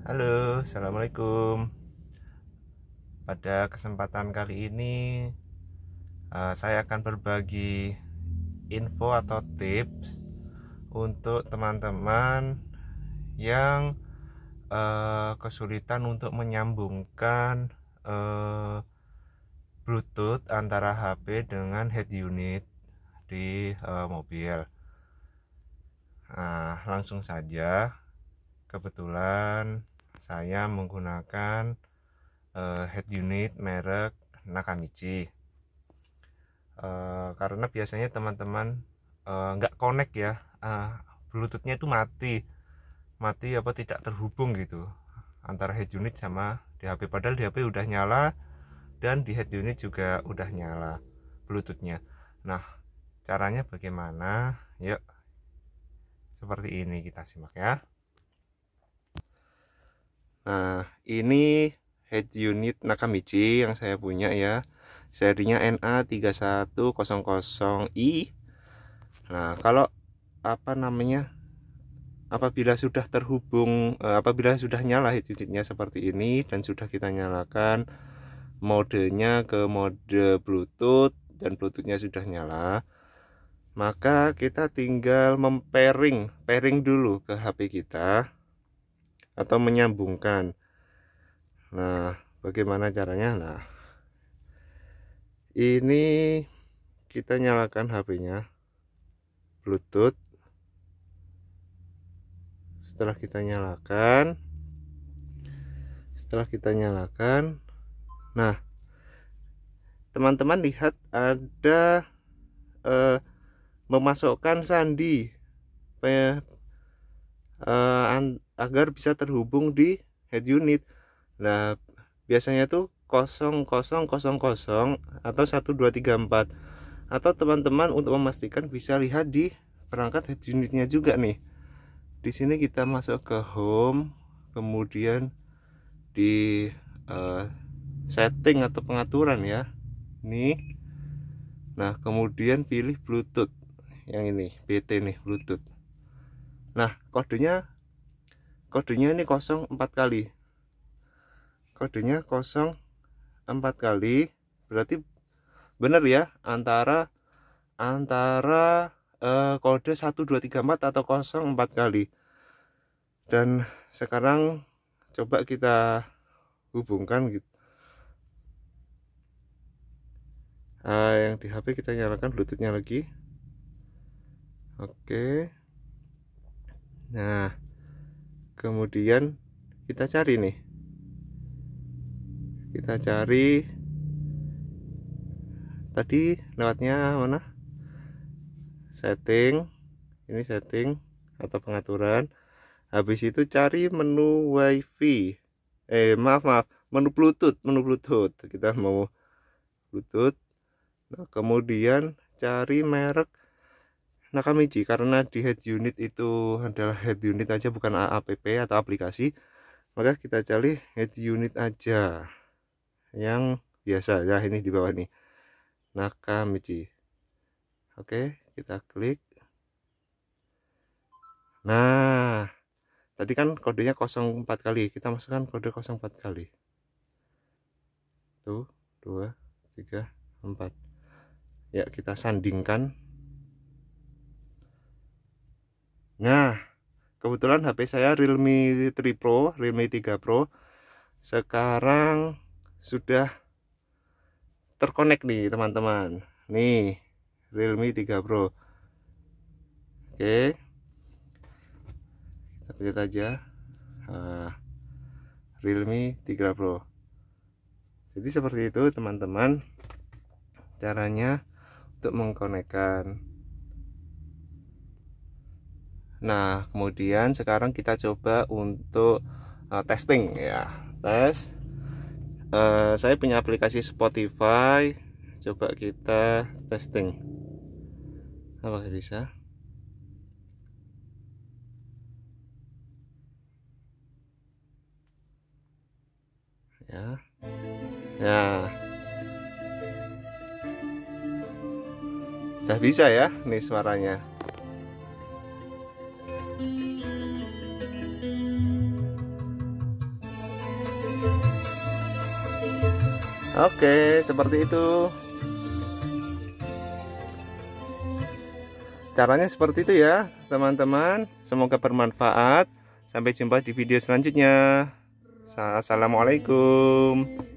Halo, assalamualaikum. Pada kesempatan kali ini, eh, saya akan berbagi info atau tips untuk teman-teman yang eh, kesulitan untuk menyambungkan eh, Bluetooth antara HP dengan head unit di mobil. Nah, langsung saja, kebetulan saya menggunakan uh, head unit merek Nakamichi uh, karena biasanya teman-teman eh, nggak -teman, uh, connect ya uh, bluetoothnya itu mati mati apa tidak terhubung gitu antara head unit sama di HP padahal di HP udah nyala dan di head unit juga udah nyala bluetoothnya nah caranya bagaimana yuk seperti ini kita simak ya Nah, ini head unit Nakamichi yang saya punya ya. Serinya NA3100i. Nah, kalau apa namanya? Apabila sudah terhubung, eh, apabila sudah nyala head unitnya seperti ini dan sudah kita nyalakan modenya ke mode Bluetooth dan Bluetoothnya sudah nyala, maka kita tinggal mempairing, pairing dulu ke HP kita atau menyambungkan nah bagaimana caranya nah ini kita nyalakan HP nya bluetooth setelah kita nyalakan setelah kita nyalakan nah teman-teman lihat ada eh, memasukkan sandi eh, agar bisa terhubung di head unit. Nah, biasanya tuh 0000 atau 1234 atau teman-teman untuk memastikan bisa lihat di perangkat head unitnya juga nih. Di sini kita masuk ke home, kemudian di uh, setting atau pengaturan ya. Nih. Nah, kemudian pilih Bluetooth yang ini, BT nih Bluetooth. Nah, kodenya kodenya ini 04 kali kodenya 04 kali berarti benar ya antara antara eh, kode 1234 atau 04 kali dan sekarang coba kita hubungkan gitu nah, yang di HP kita nyalakan bluetoothnya lagi oke nah kemudian kita cari nih kita cari tadi lewatnya mana setting ini setting atau pengaturan habis itu cari menu wifi eh maaf maaf menu bluetooth menu bluetooth kita mau bluetooth nah, kemudian cari merek Nakamichi karena di head unit itu adalah head unit aja bukan app atau aplikasi maka kita cari head unit aja yang biasa ya ini di bawah nih Nakamichi oke kita klik nah tadi kan kodenya 04 kali kita masukkan kode 04 kali tuh dua tiga empat ya kita sandingkan Nah, kebetulan HP saya Realme 3 Pro, Realme 3 Pro sekarang sudah terkonek nih teman-teman. Nih, Realme 3 Pro. Oke. Kita pencet aja. Nah, Realme 3 Pro. Jadi seperti itu teman-teman caranya untuk mengkonekkan Nah, kemudian sekarang kita coba untuk uh, testing ya. Tes. Uh, saya punya aplikasi Spotify. Coba kita testing. apa bisa? Ya. Ya. Sudah bisa ya nih suaranya. Oke, seperti itu. Caranya seperti itu ya, teman-teman. Semoga bermanfaat. Sampai jumpa di video selanjutnya. Assalamualaikum.